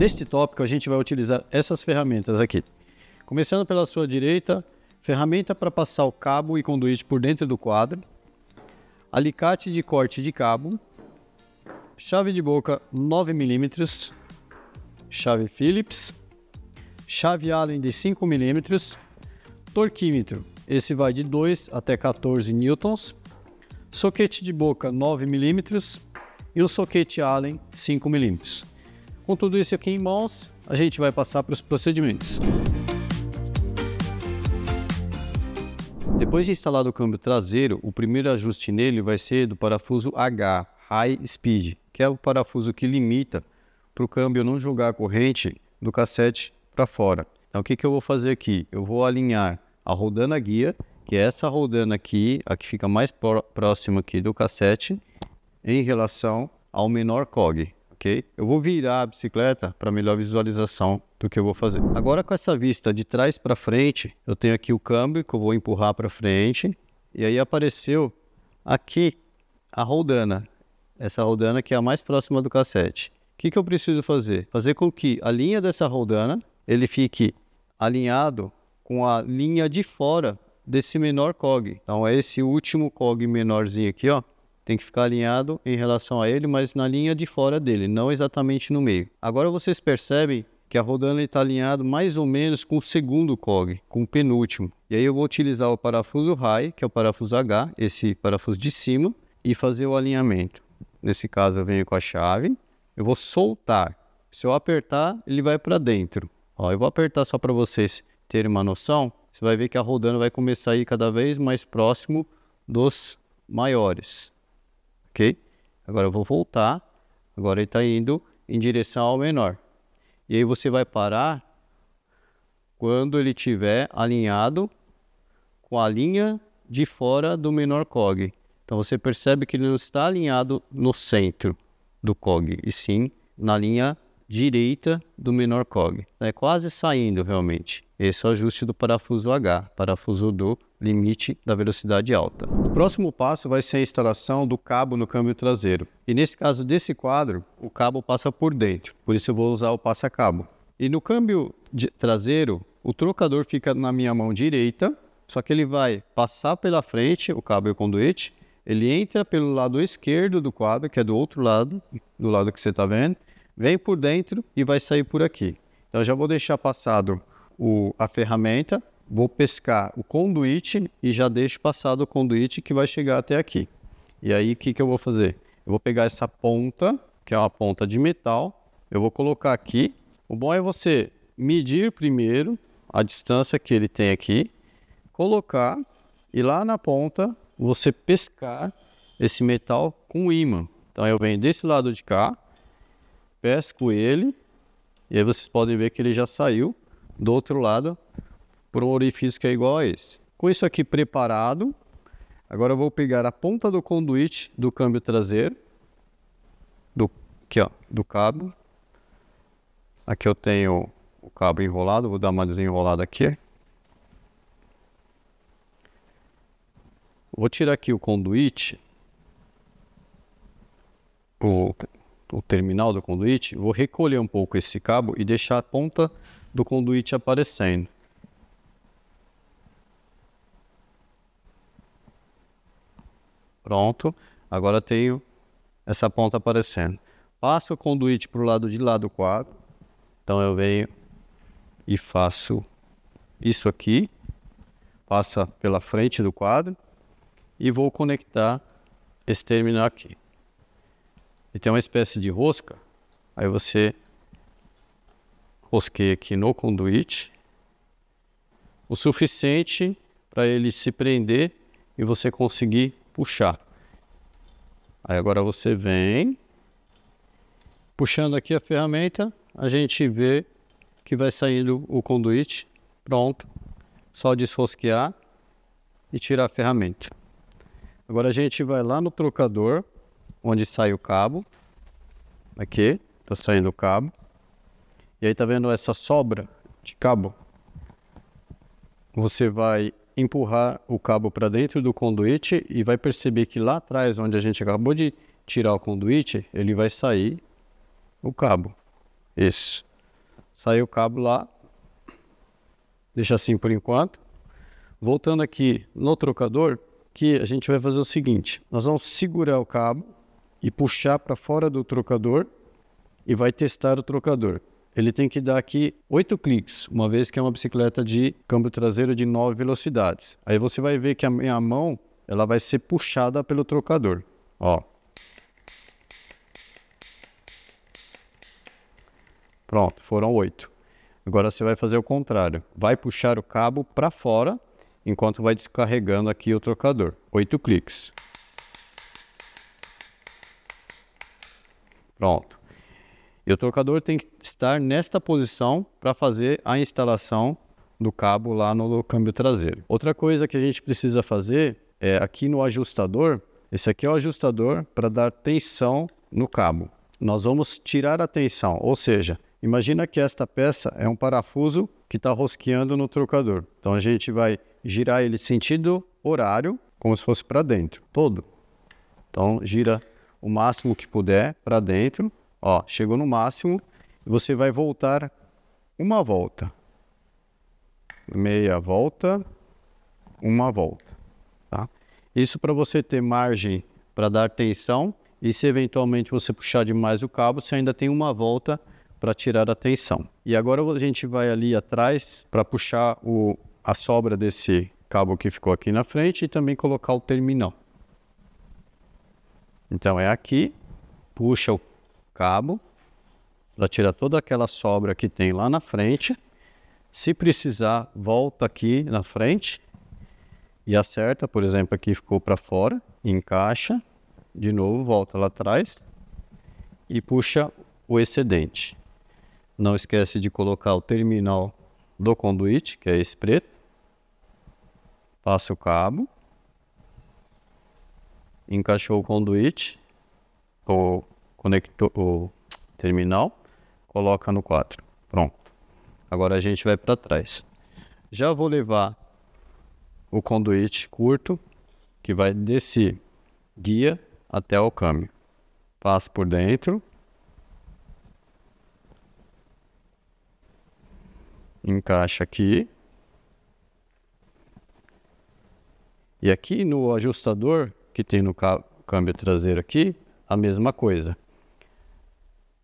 Neste tópico, a gente vai utilizar essas ferramentas aqui. Começando pela sua direita, ferramenta para passar o cabo e conduíte por dentro do quadro, alicate de corte de cabo, chave de boca 9 mm, chave Phillips, chave Allen de 5 mm, torquímetro, esse vai de 2 até 14 newtons, soquete de boca 9 mm e um soquete Allen 5 mm. Com tudo isso aqui em mãos, a gente vai passar para os procedimentos. Depois de instalado o câmbio traseiro, o primeiro ajuste nele vai ser do parafuso H, High Speed, que é o parafuso que limita para o câmbio não jogar a corrente do cassete para fora. Então o que, que eu vou fazer aqui? Eu vou alinhar a rodana guia, que é essa rodana aqui, a que fica mais próxima aqui do cassete, em relação ao menor COG ok? Eu vou virar a bicicleta para melhor visualização do que eu vou fazer. Agora com essa vista de trás para frente, eu tenho aqui o câmbio que eu vou empurrar para frente e aí apareceu aqui a roldana, essa roldana que é a mais próxima do cassete. O que, que eu preciso fazer? Fazer com que a linha dessa roldana ele fique alinhado com a linha de fora desse menor cog. Então é esse último cog menorzinho aqui, ó, tem que ficar alinhado em relação a ele, mas na linha de fora dele, não exatamente no meio. Agora vocês percebem que a rodana está alinhada mais ou menos com o segundo cog, com o penúltimo. E aí eu vou utilizar o parafuso high, que é o parafuso H, esse parafuso de cima, e fazer o alinhamento. Nesse caso eu venho com a chave, eu vou soltar. Se eu apertar, ele vai para dentro. Ó, eu vou apertar só para vocês terem uma noção. Você vai ver que a rodana vai começar a ir cada vez mais próximo dos maiores ok? Agora eu vou voltar, agora ele está indo em direção ao menor. E aí você vai parar quando ele tiver alinhado com a linha de fora do menor cog. Então você percebe que ele não está alinhado no centro do cog, e sim na linha direita do menor cog. É quase saindo realmente. Esse é o ajuste do parafuso H, parafuso do limite da velocidade alta. O próximo passo vai ser a instalação do cabo no câmbio traseiro. E nesse caso desse quadro, o cabo passa por dentro, por isso eu vou usar o passa-cabo. E no câmbio traseiro, o trocador fica na minha mão direita, só que ele vai passar pela frente, o cabo e o conduíte, ele entra pelo lado esquerdo do quadro, que é do outro lado, do lado que você está vendo, vem por dentro e vai sair por aqui. Então já vou deixar passado o, a ferramenta vou pescar o conduíte e já deixo passado o conduíte que vai chegar até aqui. E aí o que, que eu vou fazer? Eu vou pegar essa ponta, que é uma ponta de metal, eu vou colocar aqui. O bom é você medir primeiro a distância que ele tem aqui, colocar e lá na ponta você pescar esse metal com o ímã. Então eu venho desse lado de cá, pesco ele e aí vocês podem ver que ele já saiu do outro lado por um orifício que é igual a esse. Com isso aqui preparado, agora eu vou pegar a ponta do conduíte do câmbio traseiro, do, aqui ó, do cabo. Aqui eu tenho o cabo enrolado, vou dar uma desenrolada aqui. Vou tirar aqui o conduíte, o, o terminal do conduíte, vou recolher um pouco esse cabo e deixar a ponta do conduíte aparecendo. Pronto. Agora tenho essa ponta aparecendo. Passo o conduíte para o lado de lá do quadro. Então eu venho e faço isso aqui. Passa pela frente do quadro. E vou conectar esse terminal aqui. E tem uma espécie de rosca. Aí você rosqueia aqui no conduíte. O suficiente para ele se prender e você conseguir puxar. Aí agora você vem, puxando aqui a ferramenta, a gente vê que vai saindo o conduíte, pronto, só desfosquear e tirar a ferramenta. Agora a gente vai lá no trocador, onde sai o cabo, aqui, tá saindo o cabo, e aí tá vendo essa sobra de cabo? Você vai empurrar o cabo para dentro do conduíte e vai perceber que lá atrás, onde a gente acabou de tirar o conduíte, ele vai sair o cabo. Isso. Saiu o cabo lá. Deixa assim por enquanto. Voltando aqui no trocador, que a gente vai fazer o seguinte. Nós vamos segurar o cabo e puxar para fora do trocador e vai testar o trocador ele tem que dar aqui oito cliques, uma vez que é uma bicicleta de câmbio traseiro de nove velocidades. Aí você vai ver que a minha mão ela vai ser puxada pelo trocador. Ó. Pronto, foram oito. Agora você vai fazer o contrário. Vai puxar o cabo para fora enquanto vai descarregando aqui o trocador. Oito cliques. Pronto. E o trocador tem que estar nesta posição para fazer a instalação do cabo lá no câmbio traseiro. Outra coisa que a gente precisa fazer é aqui no ajustador, esse aqui é o ajustador para dar tensão no cabo. Nós vamos tirar a tensão, ou seja, imagina que esta peça é um parafuso que está rosqueando no trocador. Então a gente vai girar ele sentido horário, como se fosse para dentro, todo. Então gira o máximo que puder para dentro Ó, chegou no máximo, você vai voltar uma volta. Meia volta, uma volta, tá? Isso para você ter margem para dar tensão e se eventualmente você puxar demais o cabo, você ainda tem uma volta para tirar a tensão. E agora a gente vai ali atrás para puxar o, a sobra desse cabo que ficou aqui na frente e também colocar o terminal. Então é aqui, puxa o cabo, para tirar toda aquela sobra que tem lá na frente. Se precisar, volta aqui na frente e acerta, por exemplo, aqui ficou para fora, encaixa, de novo volta lá atrás e puxa o excedente. Não esquece de colocar o terminal do conduíte, que é esse preto. Passa o cabo. Encaixou o conduíte, ou conector, o terminal, coloca no 4. Pronto. Agora a gente vai para trás. Já vou levar o conduíte curto, que vai desse guia até o câmbio. Passo por dentro. Encaixa aqui. E aqui no ajustador que tem no câmbio traseiro aqui, a mesma coisa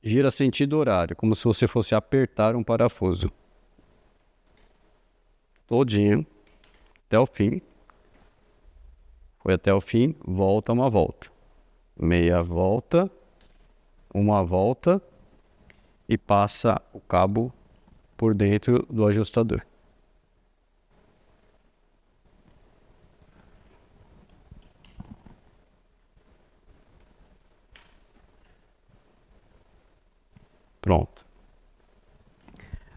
gira sentido horário, como se você fosse apertar um parafuso. Todinho, até o fim. Foi até o fim, volta uma volta. Meia volta, uma volta e passa o cabo por dentro do ajustador. Pronto.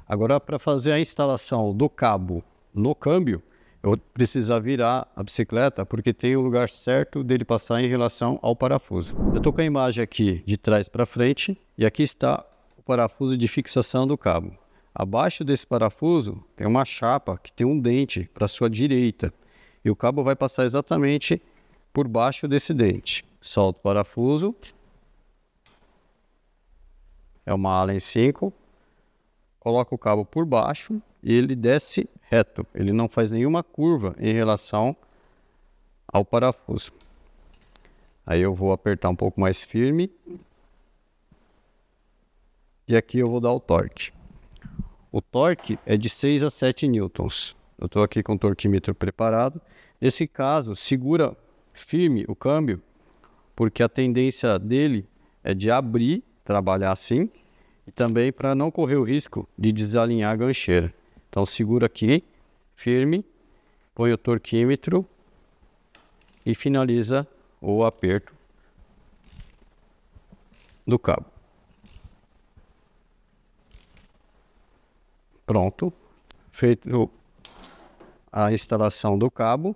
Agora, para fazer a instalação do cabo no câmbio, eu vou precisar virar a bicicleta porque tem o lugar certo dele passar em relação ao parafuso. Eu estou com a imagem aqui de trás para frente e aqui está o parafuso de fixação do cabo. Abaixo desse parafuso tem uma chapa que tem um dente para sua direita e o cabo vai passar exatamente por baixo desse dente. Solto o parafuso é uma Allen 5, coloca o cabo por baixo e ele desce reto. Ele não faz nenhuma curva em relação ao parafuso. Aí eu vou apertar um pouco mais firme. E aqui eu vou dar o torque. O torque é de 6 a 7 newtons. Eu estou aqui com o tortímetro preparado. Nesse caso, segura firme o câmbio, porque a tendência dele é de abrir, trabalhar assim, e também para não correr o risco de desalinhar a gancheira. Então segura aqui, firme, põe o torquímetro e finaliza o aperto do cabo. Pronto, feito a instalação do cabo.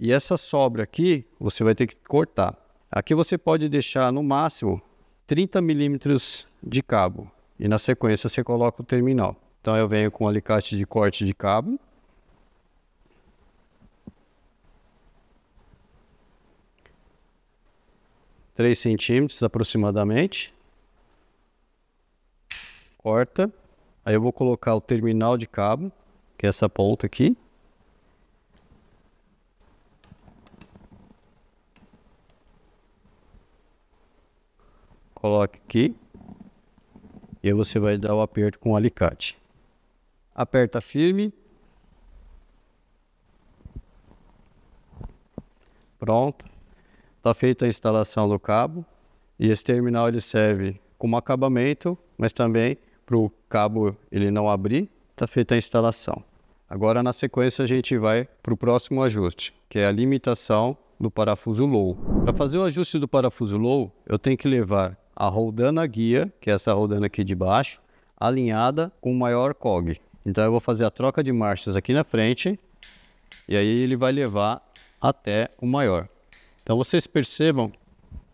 E essa sobra aqui, você vai ter que cortar. Aqui você pode deixar no máximo 30 milímetros de cabo e na sequência você coloca o terminal. Então eu venho com um alicate de corte de cabo. Três centímetros aproximadamente. Corta. Aí eu vou colocar o terminal de cabo, que é essa ponta aqui. coloca aqui. E aí você vai dar o aperto com o alicate. Aperta firme. Pronto. Está feita a instalação do cabo. E esse terminal ele serve como acabamento, mas também para o cabo ele não abrir. Está feita a instalação. Agora na sequência a gente vai para o próximo ajuste, que é a limitação do parafuso low. Para fazer o ajuste do parafuso low, eu tenho que levar a roldana guia, que é essa roldana aqui de baixo, alinhada com o maior cog. Então eu vou fazer a troca de marchas aqui na frente e aí ele vai levar até o maior. Então vocês percebam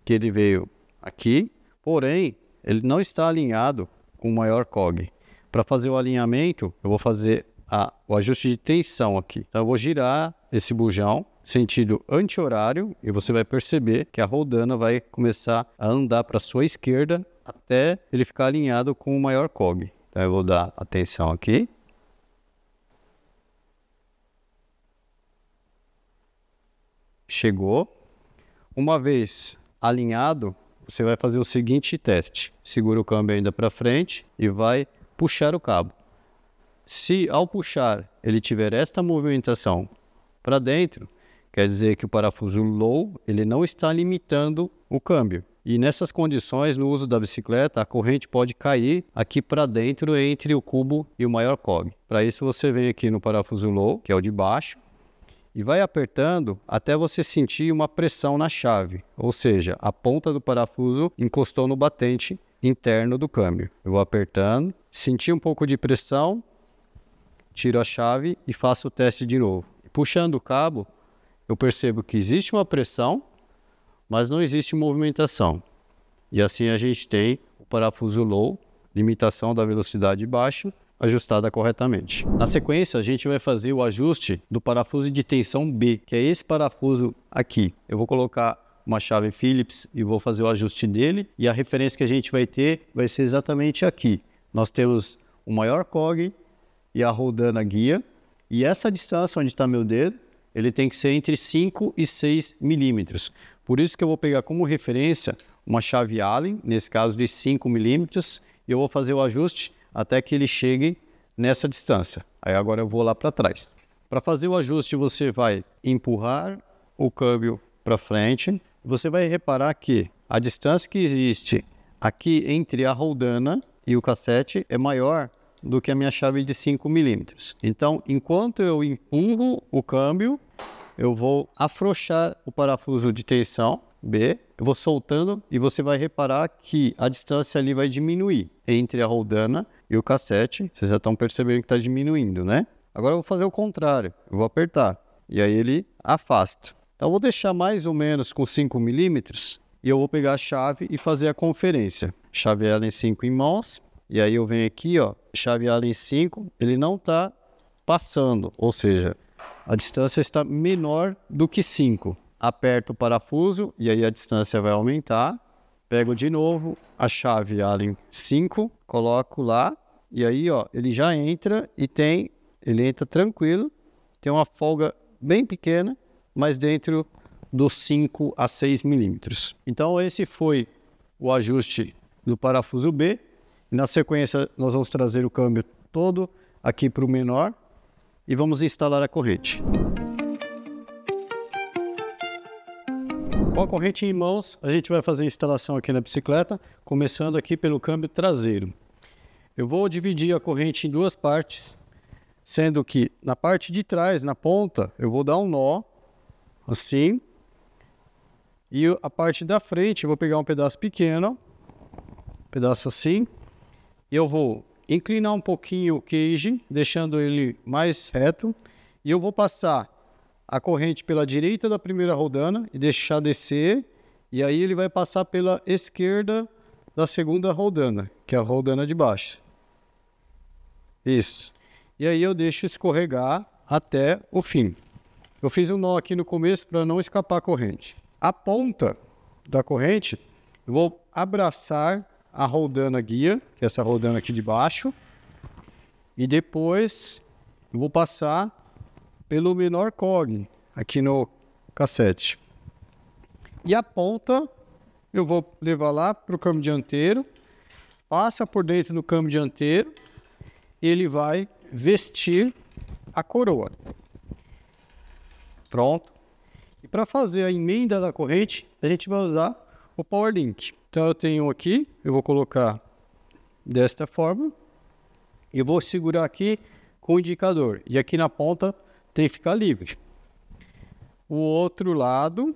que ele veio aqui, porém ele não está alinhado com o maior cog. Para fazer o alinhamento, eu vou fazer a, o ajuste de tensão aqui. Então eu vou girar esse bujão sentido anti-horário e você vai perceber que a roldana vai começar a andar para sua esquerda até ele ficar alinhado com o maior cog. Então eu vou dar atenção aqui. Chegou. Uma vez alinhado, você vai fazer o seguinte teste. Segura o câmbio ainda para frente e vai puxar o cabo. Se ao puxar ele tiver esta movimentação para dentro. Quer dizer que o parafuso low ele não está limitando o câmbio. E nessas condições, no uso da bicicleta, a corrente pode cair aqui para dentro entre o cubo e o maior cog. Para isso, você vem aqui no parafuso low, que é o de baixo, e vai apertando até você sentir uma pressão na chave, ou seja, a ponta do parafuso encostou no batente interno do câmbio. Eu vou apertando, senti um pouco de pressão, tiro a chave e faço o teste de novo puxando o cabo, eu percebo que existe uma pressão, mas não existe movimentação. E assim a gente tem o parafuso low, limitação da velocidade baixa, ajustada corretamente. Na sequência, a gente vai fazer o ajuste do parafuso de tensão B, que é esse parafuso aqui. Eu vou colocar uma chave Phillips e vou fazer o ajuste dele. E a referência que a gente vai ter vai ser exatamente aqui. Nós temos o maior cog e a roldana guia. E essa distância onde está meu dedo, ele tem que ser entre 5 e 6 milímetros. Por isso que eu vou pegar como referência uma chave Allen, nesse caso de 5 milímetros, e eu vou fazer o ajuste até que ele chegue nessa distância. Aí agora eu vou lá para trás. Para fazer o ajuste, você vai empurrar o câmbio para frente. Você vai reparar que a distância que existe aqui entre a roldana e o cassete é maior do que a minha chave de 5 milímetros. Então, enquanto eu empurro o câmbio, eu vou afrouxar o parafuso de tensão B, eu vou soltando e você vai reparar que a distância ali vai diminuir entre a roldana e o cassete. Vocês já estão percebendo que está diminuindo, né? Agora eu vou fazer o contrário, eu vou apertar e aí ele afasta. Então eu vou deixar mais ou menos com 5 milímetros e eu vou pegar a chave e fazer a conferência. Chave ela em 5 em mãos, e aí eu venho aqui, ó, chave Allen 5, ele não está passando, ou seja, a distância está menor do que 5. Aperto o parafuso e aí a distância vai aumentar. Pego de novo a chave Allen 5, coloco lá e aí ó, ele já entra e tem, ele entra tranquilo, tem uma folga bem pequena, mas dentro dos 5 a 6 milímetros. Então esse foi o ajuste do parafuso B. Na sequência, nós vamos trazer o câmbio todo aqui para o menor e vamos instalar a corrente. Com a corrente em mãos, a gente vai fazer a instalação aqui na bicicleta, começando aqui pelo câmbio traseiro. Eu vou dividir a corrente em duas partes, sendo que na parte de trás, na ponta, eu vou dar um nó, assim, e a parte da frente eu vou pegar um pedaço pequeno, um pedaço assim, eu vou inclinar um pouquinho o cage, deixando ele mais reto, e eu vou passar a corrente pela direita da primeira rodana e deixar descer, e aí ele vai passar pela esquerda da segunda rodana, que é a rodana de baixo. Isso. E aí eu deixo escorregar até o fim. Eu fiz um nó aqui no começo para não escapar a corrente. A ponta da corrente eu vou abraçar a roldana guia, que é essa roldana aqui de baixo. E depois vou passar pelo menor cog aqui no cassete. E a ponta eu vou levar lá para o câmbio dianteiro, passa por dentro do câmbio dianteiro e ele vai vestir a coroa. Pronto. E para fazer a emenda da corrente, a gente vai usar o Power Link. Então eu tenho aqui, eu vou colocar desta forma. Eu vou segurar aqui com o indicador. E aqui na ponta tem que ficar livre. O outro lado.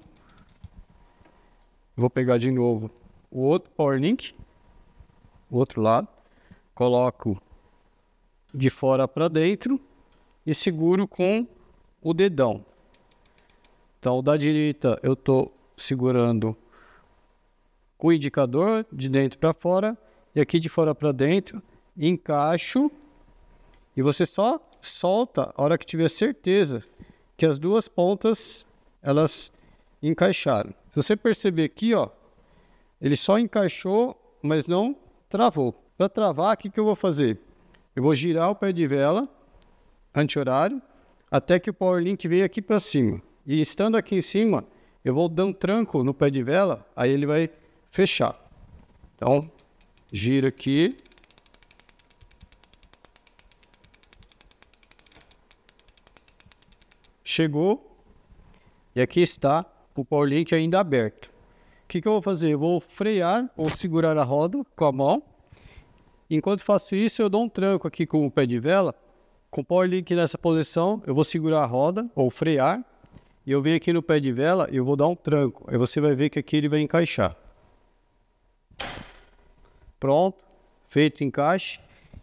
Vou pegar de novo o outro power link. O outro lado. Coloco de fora para dentro. E seguro com o dedão. Então da direita eu estou segurando com o indicador de dentro para fora e aqui de fora para dentro, encaixo e você só solta a hora que tiver certeza que as duas pontas elas encaixaram. Se você perceber aqui, ó, ele só encaixou, mas não travou. Para travar, o que, que eu vou fazer? Eu vou girar o pé de vela anti-horário até que o power link venha aqui para cima. E estando aqui em cima, eu vou dar um tranco no pé de vela, aí ele vai fechar. Então, gira aqui. Chegou. E aqui está o power link ainda aberto. O que, que eu vou fazer? Eu vou frear ou segurar a roda com a mão. Enquanto faço isso, eu dou um tranco aqui com o pé de vela. Com o power link nessa posição, eu vou segurar a roda ou frear. E eu venho aqui no pé de vela e eu vou dar um tranco. Aí você vai ver que aqui ele vai encaixar pronto, feito encaixe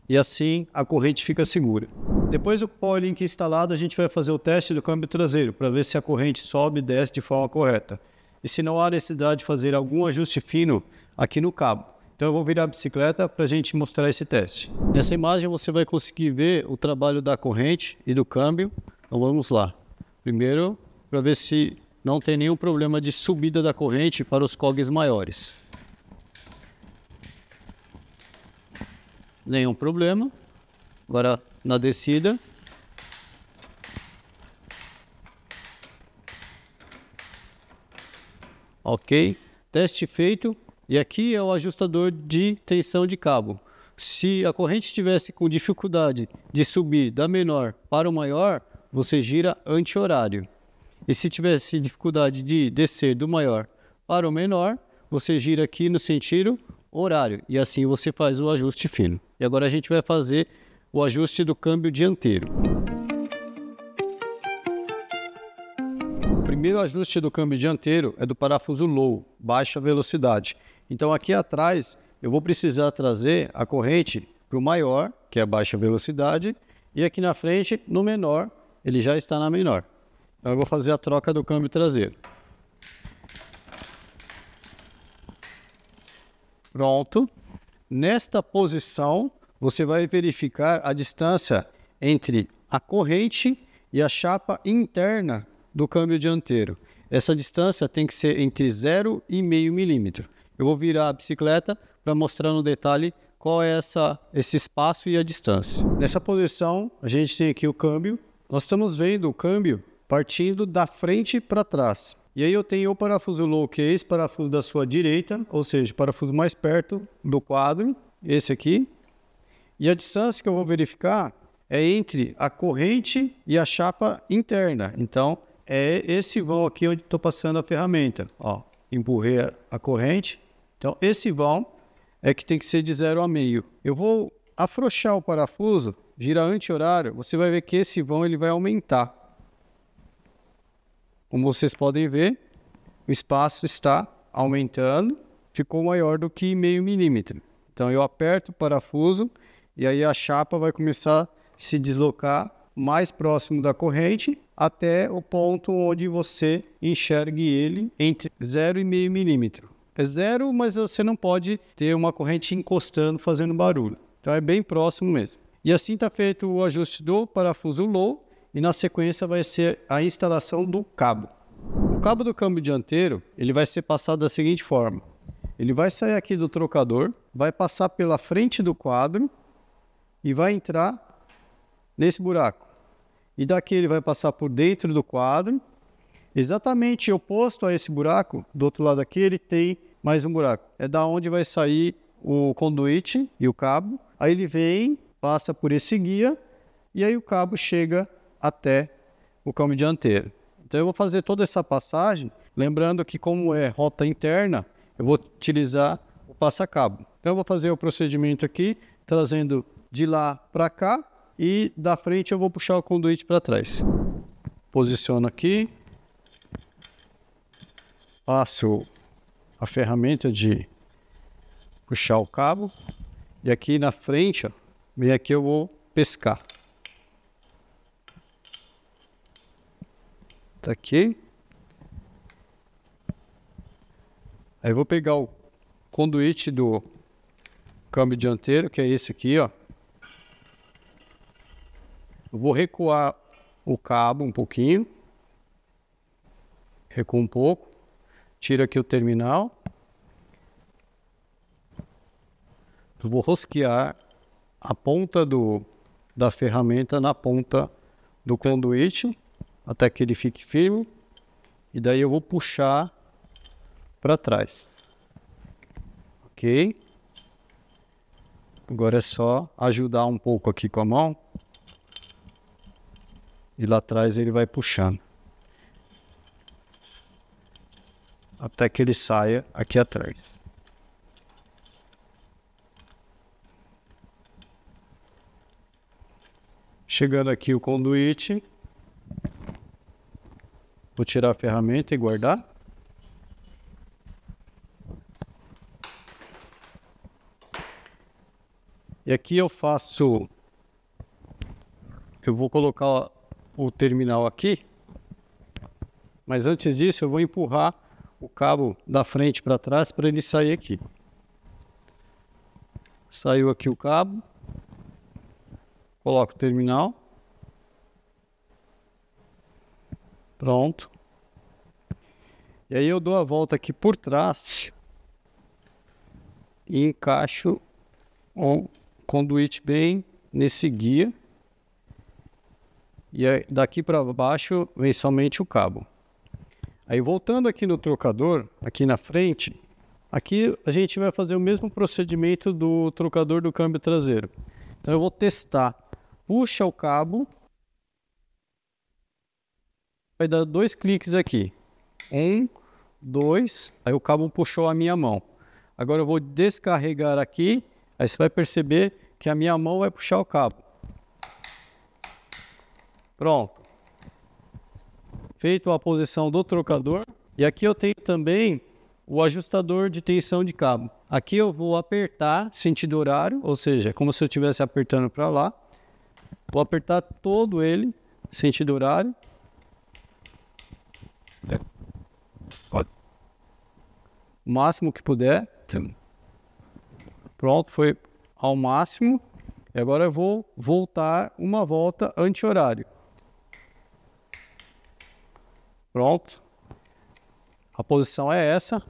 e assim a corrente fica segura. Depois do polylink instalado, a gente vai fazer o teste do câmbio traseiro para ver se a corrente sobe e desce de forma correta. E se não há necessidade de fazer algum ajuste fino aqui no cabo. Então eu vou virar a bicicleta para a gente mostrar esse teste. Nessa imagem você vai conseguir ver o trabalho da corrente e do câmbio. Então vamos lá. Primeiro, para ver se não tem nenhum problema de subida da corrente para os cogs maiores. nenhum problema. Agora na descida. Ok, teste feito. E aqui é o ajustador de tensão de cabo. Se a corrente estivesse com dificuldade de subir da menor para o maior, você gira anti-horário. E se tivesse dificuldade de descer do maior para o menor, você gira aqui no sentido horário. E assim você faz o ajuste fino. E agora a gente vai fazer o ajuste do câmbio dianteiro. O primeiro ajuste do câmbio dianteiro é do parafuso low, baixa velocidade. Então aqui atrás eu vou precisar trazer a corrente para o maior, que é a baixa velocidade, e aqui na frente, no menor, ele já está na menor. Então eu vou fazer a troca do câmbio traseiro. Pronto. Nesta posição, você vai verificar a distância entre a corrente e a chapa interna do câmbio dianteiro. Essa distância tem que ser entre 0 e meio milímetro. Eu vou virar a bicicleta para mostrar no detalhe qual é essa, esse espaço e a distância. Nessa posição, a gente tem aqui o câmbio. Nós estamos vendo o câmbio partindo da frente para trás. E aí eu tenho o parafuso low esse parafuso da sua direita, ou seja, parafuso mais perto do quadro, esse aqui. E a distância que eu vou verificar é entre a corrente e a chapa interna. Então, é esse vão aqui onde estou passando a ferramenta. Ó, empurrei a corrente. Então, esse vão é que tem que ser de zero a meio. Eu vou afrouxar o parafuso, girar anti-horário, você vai ver que esse vão ele vai aumentar. Como vocês podem ver, o espaço está aumentando, ficou maior do que meio milímetro. Então eu aperto o parafuso e aí a chapa vai começar a se deslocar mais próximo da corrente até o ponto onde você enxergue ele entre 0 e meio milímetro. É zero, mas você não pode ter uma corrente encostando fazendo barulho. Então é bem próximo mesmo. E assim está feito o ajuste do parafuso low e na sequência vai ser a instalação do cabo. O cabo do câmbio dianteiro ele vai ser passado da seguinte forma: ele vai sair aqui do trocador, vai passar pela frente do quadro e vai entrar nesse buraco. E daqui ele vai passar por dentro do quadro. Exatamente oposto a esse buraco, do outro lado aqui ele tem mais um buraco. É da onde vai sair o conduíte e o cabo. Aí ele vem, passa por esse guia e aí o cabo chega até o câmbio dianteiro. Então eu vou fazer toda essa passagem, lembrando que como é rota interna, eu vou utilizar o passacabo. Então eu vou fazer o procedimento aqui, trazendo de lá para cá e da frente eu vou puxar o conduíte para trás. Posiciono aqui, passo a ferramenta de puxar o cabo e aqui na frente, ó, bem aqui eu vou pescar. Tá aqui. Aí eu vou pegar o conduíte do câmbio dianteiro, que é esse aqui, ó. Eu vou recuar o cabo um pouquinho. Recuo um pouco. Tiro aqui o terminal. Eu vou rosquear a ponta do, da ferramenta na ponta do conduíte até que ele fique firme. E daí eu vou puxar para trás. Ok? Agora é só ajudar um pouco aqui com a mão. E lá atrás ele vai puxando. Até que ele saia aqui atrás. Chegando aqui o conduíte, Vou tirar a ferramenta e guardar. E aqui eu faço, eu vou colocar o terminal aqui, mas antes disso eu vou empurrar o cabo da frente para trás para ele sair aqui. Saiu aqui o cabo, coloco o terminal. Pronto. E aí eu dou a volta aqui por trás e encaixo o conduíte bem nesse guia. E daqui para baixo vem somente o cabo. Aí voltando aqui no trocador, aqui na frente, aqui a gente vai fazer o mesmo procedimento do trocador do câmbio traseiro. Então eu vou testar. Puxa o cabo vai dar dois cliques aqui. Um, dois, aí o cabo puxou a minha mão. Agora eu vou descarregar aqui, aí você vai perceber que a minha mão vai puxar o cabo. Pronto. Feito a posição do trocador. E aqui eu tenho também o ajustador de tensão de cabo. Aqui eu vou apertar sentido horário, ou seja, como se eu estivesse apertando para lá. Vou apertar todo ele, sentido horário. Tá. O máximo que puder. Pronto, foi ao máximo. E agora eu vou voltar uma volta anti-horário. Pronto. A posição é essa.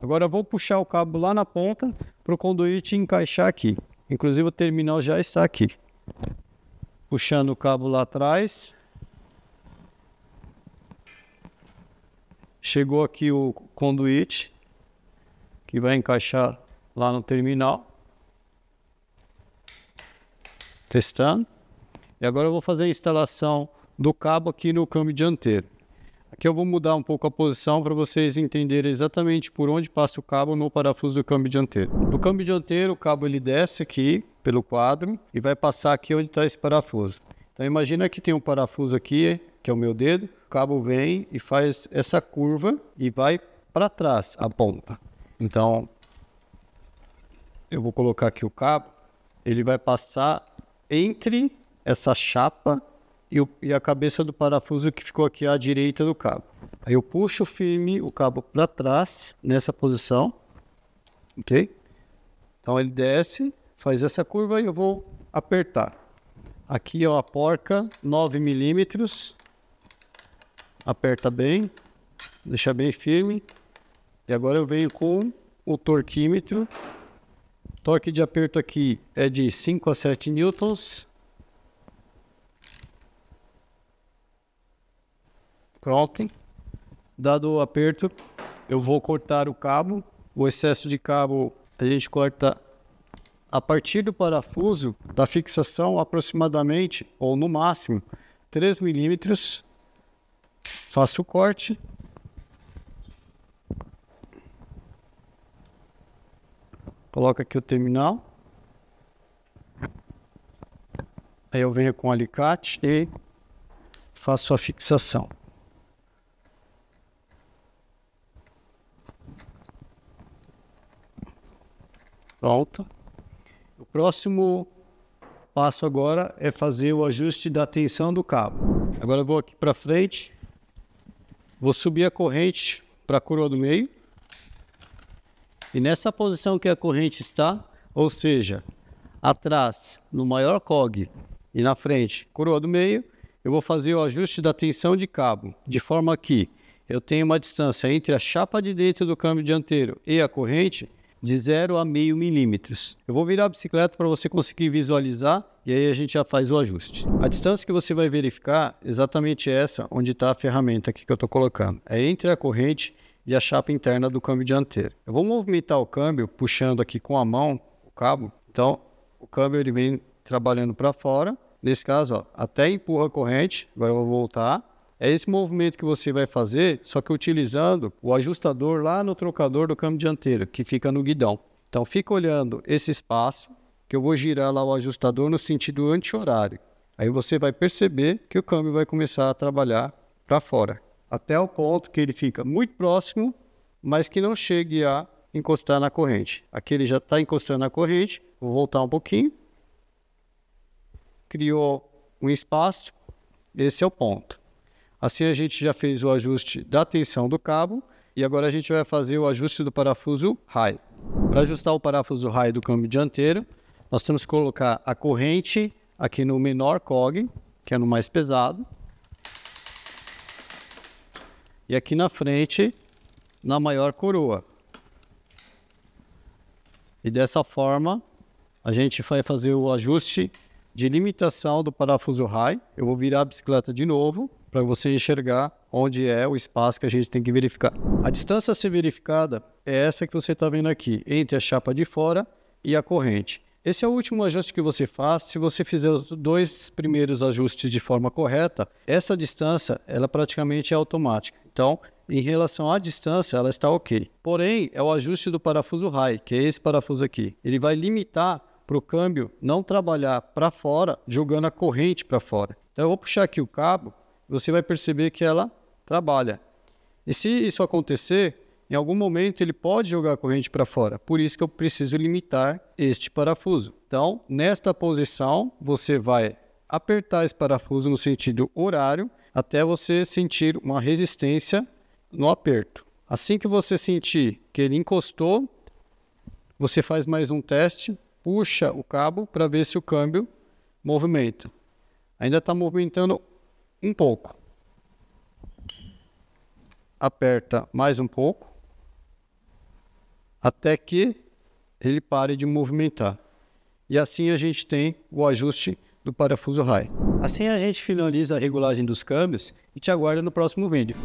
Agora eu vou puxar o cabo lá na ponta para o conduíte encaixar aqui. Inclusive o terminal já está aqui. Puxando o cabo lá atrás. Chegou aqui o conduíte, que vai encaixar lá no terminal. Testando. E agora eu vou fazer a instalação do cabo aqui no câmbio dianteiro. Aqui eu vou mudar um pouco a posição para vocês entenderem exatamente por onde passa o cabo no parafuso do câmbio dianteiro. No câmbio dianteiro, o cabo ele desce aqui pelo quadro e vai passar aqui onde está esse parafuso. Então imagina que tem um parafuso aqui, que é o meu dedo, cabo vem e faz essa curva e vai para trás a ponta. Então, eu vou colocar aqui o cabo, ele vai passar entre essa chapa e, o, e, a cabeça do parafuso que ficou aqui à direita do cabo. Aí eu puxo firme o cabo para trás nessa posição, ok? Então ele desce, faz essa curva e eu vou apertar. Aqui é a porca 9 milímetros, aperta bem, deixa bem firme. E agora eu venho com o torquímetro. Torque de aperto aqui é de 5 a 7 newtons. Pronto. Dado o aperto, eu vou cortar o cabo. O excesso de cabo a gente corta a partir do parafuso da fixação aproximadamente, ou no máximo, 3 milímetros. Faço o corte. Coloco aqui o terminal. Aí eu venho com o alicate e faço a fixação. Pronto. O próximo passo agora é fazer o ajuste da tensão do cabo. Agora eu vou aqui para frente, Vou subir a corrente para a coroa do meio. E nessa posição que a corrente está, ou seja, atrás no maior cog e na frente coroa do meio, eu vou fazer o ajuste da tensão de cabo, de forma que eu tenho uma distância entre a chapa de dentro do câmbio dianteiro e a corrente de 0 a meio milímetros. Eu vou virar a bicicleta para você conseguir visualizar e aí a gente já faz o ajuste. A distância que você vai verificar é exatamente essa onde está a ferramenta aqui que eu estou colocando. É entre a corrente e a chapa interna do câmbio dianteiro. Eu vou movimentar o câmbio puxando aqui com a mão o cabo. Então o câmbio ele vem trabalhando para fora. Nesse caso, ó, até empurra a corrente. Agora eu vou voltar é esse movimento que você vai fazer, só que utilizando o ajustador lá no trocador do câmbio dianteiro, que fica no guidão. Então, fica olhando esse espaço, que eu vou girar lá o ajustador no sentido anti-horário. Aí você vai perceber que o câmbio vai começar a trabalhar para fora, até o ponto que ele fica muito próximo, mas que não chegue a encostar na corrente. Aqui ele já está encostando na corrente, vou voltar um pouquinho. Criou um espaço, esse é o ponto. Assim a gente já fez o ajuste da tensão do cabo e agora a gente vai fazer o ajuste do parafuso high. Para ajustar o parafuso high do câmbio dianteiro, nós temos que colocar a corrente aqui no menor cog, que é no mais pesado, e aqui na frente na maior coroa. E dessa forma a gente vai fazer o ajuste de limitação do parafuso high. Eu vou virar a bicicleta de novo para você enxergar onde é o espaço que a gente tem que verificar. A distância a ser verificada é essa que você está vendo aqui, entre a chapa de fora e a corrente. Esse é o último ajuste que você faz. Se você fizer os dois primeiros ajustes de forma correta, essa distância ela praticamente é automática. Então, em relação à distância, ela está ok. Porém, é o ajuste do parafuso high, que é esse parafuso aqui. Ele vai limitar para o câmbio não trabalhar para fora, jogando a corrente para fora. Então, eu vou puxar aqui o cabo você vai perceber que ela trabalha. E se isso acontecer, em algum momento ele pode jogar a corrente para fora. Por isso que eu preciso limitar este parafuso. Então, nesta posição, você vai apertar esse parafuso no sentido horário até você sentir uma resistência no aperto. Assim que você sentir que ele encostou, você faz mais um teste, puxa o cabo para ver se o câmbio movimenta. Ainda está movimentando um pouco. Aperta mais um pouco. Até que ele pare de movimentar. E assim a gente tem o ajuste do parafuso RAI. Assim a gente finaliza a regulagem dos câmbios e te aguarda no próximo vídeo.